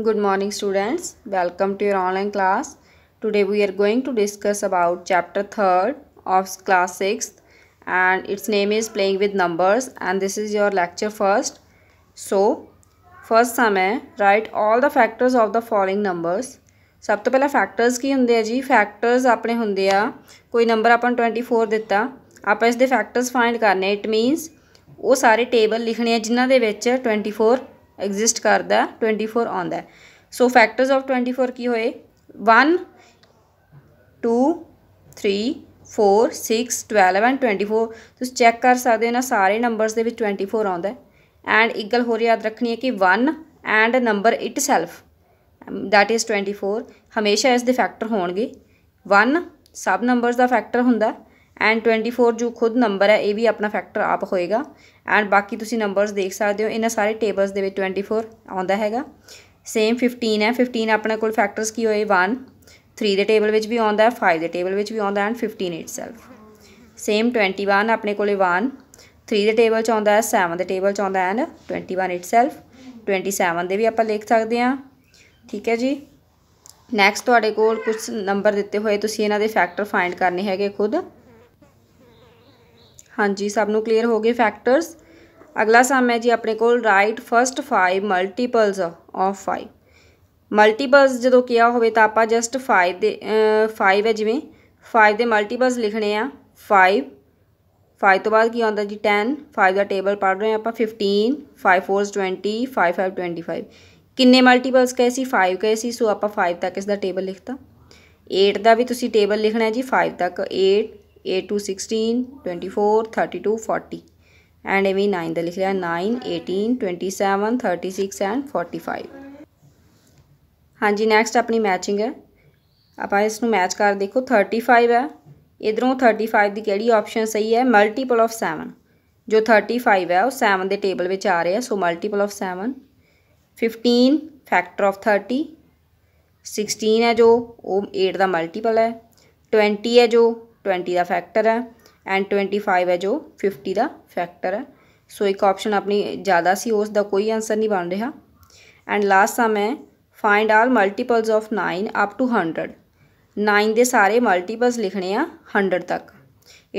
good morning students welcome to your online class today we are going to discuss about chapter 3 of class 6 and its name is playing with numbers and this is your lecture first so first sum hai write all the factors of the following numbers ਸਭ ਤੋਂ ਪਹਿਲਾਂ factors ਕੀ ਹੁੰਦੇ ਆ ਜੀ factors ਆਪਣੇ ਹੁੰਦੇ ਆ ਕੋਈ ਨੰਬਰ ਆਪਾਂ 24 ਦਿੱਤਾ ਆਪਾਂ ਇਸ ਦੇ ਫੈਕਟਰਸ ਫਾਈਂਡ ਕਰਨੇ ਇਟ ਮੀਨਸ ਉਹ ਸਾਰੇ ਟੇਬਲ ਲਿਖਣੇ ਆ ਜਿਨ੍ਹਾਂ ਦੇ ਵਿੱਚ 24 ਐਗਜ਼ਿਸਟ ਕਰਦਾ 24 ਆਉਂਦਾ ਸੋ ਫੈਕਟਰਸ ਆਫ 24 ਕੀ ਹੋਏ 1 2 3 4 6 12 ਐਂਡ 24 ਤੁਸੀਂ ਚੈੱਕ ਕਰ ਸਕਦੇ ਹੋ ਨਾ ਸਾਰੇ ਨੰਬਰਸ ਦੇ ਵਿੱਚ 24 ਆਉਂਦਾ ਐਂਡ ਇੱਕ ਗੱਲ ਹੋਰ ਯਾਦ ਰੱਖਣੀ ਹੈ ਕਿ 1 and number itself that is 24 ਹਮੇਸ਼ਾ ਇਸ ਦੇ ਫੈਕਟਰ ਹੋਣਗੇ 1 ਸਬ ਨੰਬਰਸ ਦਾ ਫੈਕਟਰ ਹੁੰਦਾ ਐਂਡ 24 ਜੋ ਖੁਦ ਨੰਬਰ ਹੈ ਇਹ ਵੀ ਆਪਣਾ ਫੈਕਟਰ ਆਪ ਹੋਏਗਾ ਐਂਡ ਬਾਕੀ ਤੁਸੀਂ ਨੰਬਰਸ ਦੇਖ ਸਕਦੇ ਹੋ ਇਹਨਾਂ ਸਾਰੇ ਟੇਬਲਸ ਦੇ ਵਿੱਚ 24 ਆਉਂਦਾ ਹੈਗਾ ਸੇਮ 15 ਹੈ 15 ਆਪਣੇ ਕੋਲ ਫੈਕਟਰਸ ਕੀ ਹੋਏ 1 3 ਦੇ ਟੇਬਲ ਵਿੱਚ ਵੀ ਆਉਂਦਾ ਹੈ 5 ਦੇ ਟੇਬਲ ਵਿੱਚ ਵੀ ਆਉਂਦਾ ਐਂਡ 15 ਇਟਸੈਲਫ ਸੇਮ 21 ਆਪਣੇ ਕੋਲੇ 1 3 ਦੇ ਟੇਬਲ ਚ ਆਉਂਦਾ ਹੈ 7 ਦੇ ਟੇਬਲ ਚ ਆਉਂਦਾ ਐਂਡ 21 ਇਟਸੈਲਫ 27 ਦੇ ਵੀ ਆਪਾਂ ਲਿਖ ਸਕਦੇ ਹਾਂ ਠੀਕ ਹੈ ਜੀ ਨੈਕਸਟ ਤੁਹਾਡੇ ਕੋਲ ਕੁਝ ਨੰਬਰ ਦਿੱਤੇ ਹੋਏ ਤੁਸੀਂ ਇਹਨਾਂ ਦੇ ਫੈਕਟਰ ਫਾਈਂਡ ਕਰਨੇ ਹੈਗੇ ਖੁਦ ਹਾਂਜੀ ਸਭ ਨੂੰ ਕਲੀਅਰ ਹੋ ਗਏ ਫੈਕਟਰਸ ਅਗਲਾ ਸਮ ਹੈ ਜੀ ਆਪਣੇ ਕੋਲ right first 5 multiples of 5 multiples ਜਦੋਂ ਕਿਹਾ ਹੋਵੇ ਤਾਂ ਆਪਾਂ ਜਸਟ 5 ਦੇ 5 ਹੈ ਜਿਵੇਂ 5 ਦੇ ਮਲਟੀਪਲਸ ਲਿਖਣੇ ਆ 5 5 ਤੋਂ ਬਾਅਦ ਕੀ ਆਉਂਦਾ ਜੀ 10 5 ਦਾ ਟੇਬਲ ਪੜ ਰਹੇ ਆ ਆਪਾਂ 15 5 4 20 5 5 25 ਕਿੰਨੇ ਮਲਟੀਪਲਸ ਕਹੇ ਸੀ 5 ਕਹੇ ਸੀ ਸੋ ਆਪਾਂ 5 ਤੱਕ ਇਸ ਦਾ ਟੇਬਲ ਲਿਖਤਾ 8 ਦਾ ਵੀ ਤੁਸੀਂ ਟੇਬਲ ਲਿਖਣਾ ਹੈ ਜੀ 5 ਤੱਕ 8 8 to 16, 24, 32, 40 and ਐਵੇਂ 9 ਦਾ ਲਿਖ ਲਿਆ 9 18 27 36 ਐਂਡ 45 ਹਾਂਜੀ ਨੈਕਸਟ ਆਪਣੀ ਮੈਚਿੰਗ ਹੈ ਆਪਾਂ ਇਸ ਨੂੰ ਮੈਚ ਕਰ ਦੇਖੋ 35 ਹੈ ਇਧਰੋਂ 35 ਦੀ ਕਿਹੜੀ ਆਪਸ਼ਨ ਸਹੀ ਹੈ ਮਲਟੀਪਲ ਆਫ 7 ਜੋ 35 ਹੈ ਉਹ 7 ਦੇ ਟੇਬਲ ਵਿੱਚ ਆ ਰਿਹਾ so multiple of 7 15 factor of 30 16 ਹੈ ਜੋ ਉਹ 8 ਦਾ ਮਲਟੀਪਲ ਹੈ 20 ਹੈ ਜੋ ट्वेंटी का फैक्टर है एंड ट्वेंटी फाइव है जो फिफ्टी का फैक्टर है सो एक ऑप्शन अपनी ज़्यादा सी उसका कोई आंसर नहीं बन रहा एंड लास्ट सम है find all multiples of nine up to hundred nine के सारे मल्टीपल्स लिखने हैं हंडर्ड तक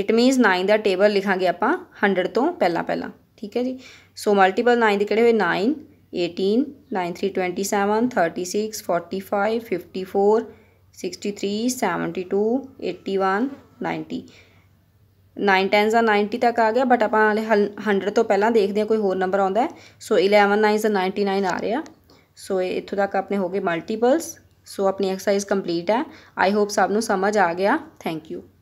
इट मीनस नाइन का टेबल लिखा आप हंड्रड तो पहला पहला ठीक है जी सो मल्टीपल नाइन के कड़े हुए nine eighteen nine three twenty seven thirty six forty five fifty four sixty three seventy two eighty one 90 9 10s ਆ 90 ਤੱਕ ਆ ਗਿਆ ਬਟ ਆਪਾਂ ਹਲੇ 100 ਤੋਂ ਪਹਿਲਾਂ ਦੇਖਦੇ ਹਾਂ ਕੋਈ ਹੋਰ ਨੰਬਰ ਆਉਂਦਾ ਸੋ 11 9s 99 ਆ ਰਿਹਾ ਸੋ ਇੱਥੋਂ ਤੱਕ ਆਪਣੇ ਹੋ ਗਏ ਮਲਟੀਪਲਸ ਸੋ ਆਪਣੀ ਐਕਸਰਸਾਈਜ਼ ਕੰਪਲੀਟ ਹੈ ਆਈ ਹੋਪ ਸਭ ਨੂੰ ਸਮਝ ਆ ਗਿਆ ਥੈਂਕ ਯੂ